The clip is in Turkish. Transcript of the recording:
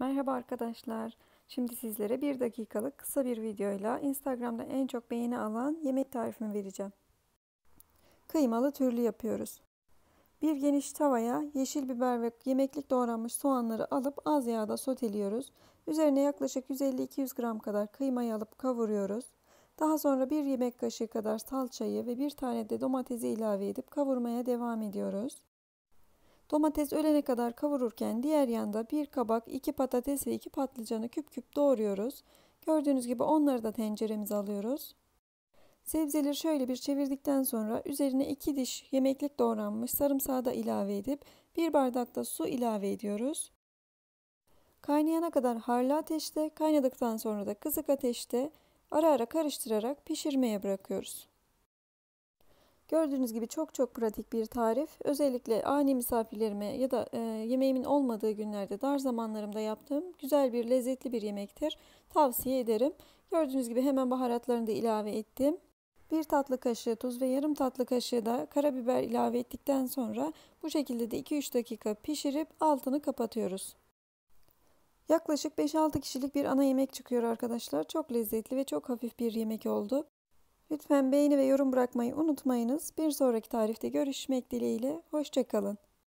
Merhaba arkadaşlar. Şimdi sizlere bir dakikalık kısa bir videoyla Instagram'da en çok beğeni alan yemek tarifimi vereceğim. Kıymalı türlü yapıyoruz. Bir geniş tavaya yeşil biber ve yemeklik doğranmış soğanları alıp az yağda soteliyoruz. Üzerine yaklaşık 150-200 gram kadar kıymayı alıp kavuruyoruz. Daha sonra bir yemek kaşığı kadar salçayı ve bir tane de domatesi ilave edip kavurmaya devam ediyoruz. Domates ölene kadar kavururken diğer yanda bir kabak, iki patates ve iki patlıcanı küp küp doğruyoruz. Gördüğünüz gibi onları da tenceremize alıyoruz. Sebzeleri şöyle bir çevirdikten sonra üzerine iki diş yemeklik doğranmış sarımsağı da ilave edip bir bardak da su ilave ediyoruz. Kaynayana kadar harlı ateşte, kaynadıktan sonra da kısık ateşte ara ara karıştırarak pişirmeye bırakıyoruz. Gördüğünüz gibi çok çok pratik bir tarif. Özellikle ani misafirlerime ya da e, yemeğimin olmadığı günlerde dar zamanlarımda yaptığım güzel bir lezzetli bir yemektir. Tavsiye ederim. Gördüğünüz gibi hemen baharatlarını da ilave ettim. Bir tatlı kaşığı tuz ve yarım tatlı kaşığı da karabiber ilave ettikten sonra bu şekilde de 2-3 dakika pişirip altını kapatıyoruz. Yaklaşık 5-6 kişilik bir ana yemek çıkıyor arkadaşlar. Çok lezzetli ve çok hafif bir yemek oldu. Lütfen beğeni ve yorum bırakmayı unutmayınız. Bir sonraki tarifte görüşmek dileğiyle. Hoşçakalın.